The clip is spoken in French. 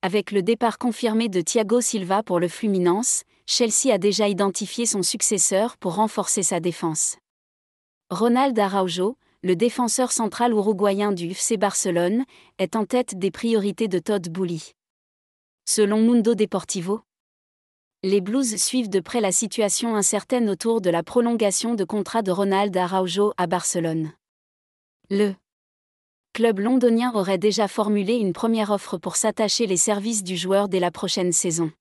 Avec le départ confirmé de Thiago Silva pour le Fluminense, Chelsea a déjà identifié son successeur pour renforcer sa défense. Ronald Araujo, le défenseur central uruguayen du FC Barcelone, est en tête des priorités de Todd Bouli. Selon Mundo Deportivo, les Blues suivent de près la situation incertaine autour de la prolongation de contrat de Ronald Araujo à Barcelone. Le le club londonien aurait déjà formulé une première offre pour s'attacher les services du joueur dès la prochaine saison.